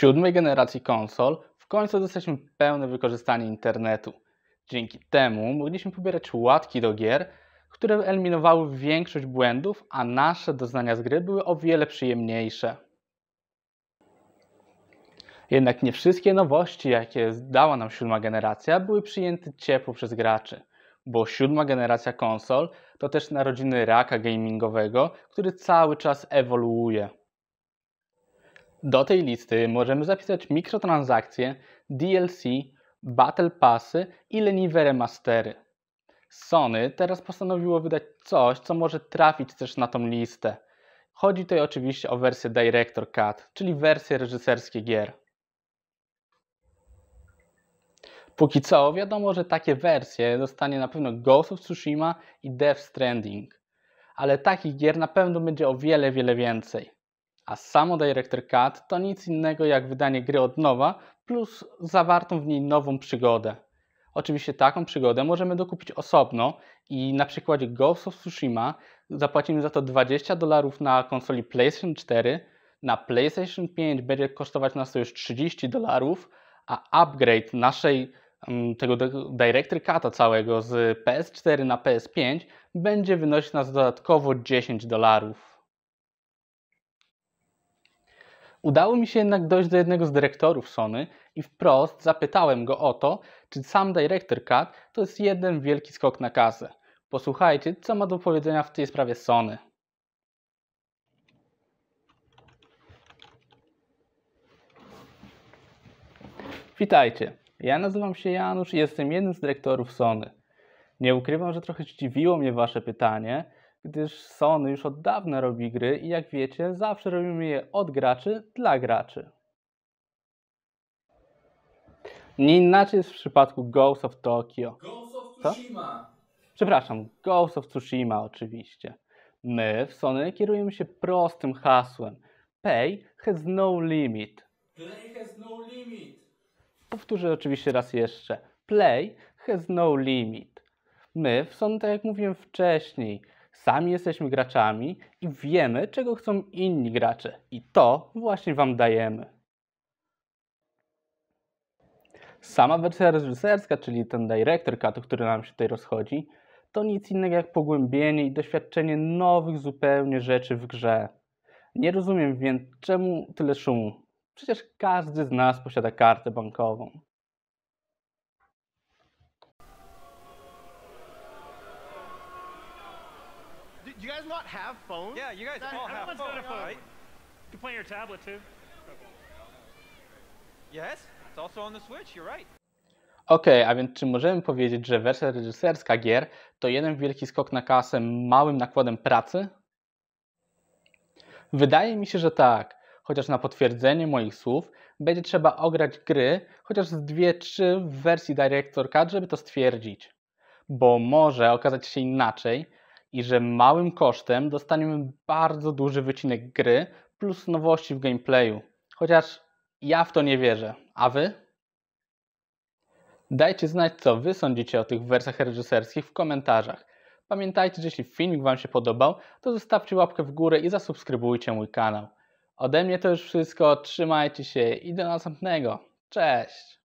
siódmej generacji konsol w końcu dostaliśmy pełne wykorzystanie internetu. Dzięki temu mogliśmy pobierać łatki do gier, które eliminowały większość błędów, a nasze doznania z gry były o wiele przyjemniejsze. Jednak nie wszystkie nowości, jakie dała nam siódma generacja, były przyjęte ciepło przez graczy, bo siódma generacja konsol to też narodziny raka gamingowego, który cały czas ewoluuje. Do tej listy możemy zapisać mikrotransakcje, DLC, Battle Passy i leniwe remastery. Sony teraz postanowiło wydać coś, co może trafić też na tą listę. Chodzi tutaj oczywiście o wersję Director Cut, czyli wersje reżyserskie gier. Póki co wiadomo, że takie wersje dostanie na pewno Ghost of Tsushima i Death Stranding, ale takich gier na pewno będzie o wiele, wiele więcej. A samo Director Cut to nic innego jak wydanie gry od nowa plus zawartą w niej nową przygodę. Oczywiście taką przygodę możemy dokupić osobno i na przykładzie Ghost of Tsushima zapłacimy za to 20 dolarów na konsoli PlayStation 4, na PlayStation 5 będzie kosztować nas to już 30 dolarów, a upgrade naszej mm, tego Director Cut'a całego z PS4 na PS5 będzie wynosić nas dodatkowo 10 dolarów. Udało mi się jednak dojść do jednego z dyrektorów Sony i wprost zapytałem go o to, czy sam Director Cut to jest jeden wielki skok na kasę. Posłuchajcie, co ma do powiedzenia w tej sprawie Sony. Witajcie, ja nazywam się Janusz i jestem jednym z dyrektorów Sony. Nie ukrywam, że trochę zdziwiło mnie Wasze pytanie, gdyż Sony już od dawna robi gry i jak wiecie, zawsze robimy je od graczy dla graczy. Nie inaczej jest w przypadku Ghost of Tokyo. Ghost of Tsushima! Co? Przepraszam, Ghost of Tsushima oczywiście. My w Sony kierujemy się prostym hasłem. Pay has no limit. Play has no limit. Powtórzę oczywiście raz jeszcze. Play has no limit. My w Sony, tak jak mówiłem wcześniej, Sami jesteśmy graczami i wiemy, czego chcą inni gracze, i to właśnie Wam dajemy. Sama wersja reżyserska, czyli ten director cut, który nam się tutaj rozchodzi, to nic innego jak pogłębienie i doświadczenie nowych zupełnie rzeczy w grze. Nie rozumiem więc, czemu tyle szumu. Przecież każdy z nas posiada kartę bankową. You guys not have phones? Yeah, you guys that, all have phones, phone. right? You can play your tablet too. Yes, it's also on the Switch, you're right. Okej, okay, a więc czy możemy powiedzieć, że wersja reżyserska gier to jeden wielki skok na kasę małym nakładem pracy? Wydaje mi się, że tak, chociaż na potwierdzenie moich słów będzie trzeba ograć gry, chociaż z 2-3 w wersji Director Cut, żeby to stwierdzić. Bo może okazać się inaczej, i że małym kosztem dostaniemy bardzo duży wycinek gry plus nowości w gameplayu. Chociaż ja w to nie wierzę. A wy? Dajcie znać, co wy sądzicie o tych wersjach reżyserskich w komentarzach. Pamiętajcie, że jeśli filmik wam się podobał, to zostawcie łapkę w górę i zasubskrybujcie mój kanał. Ode mnie to już wszystko, trzymajcie się i do następnego. Cześć!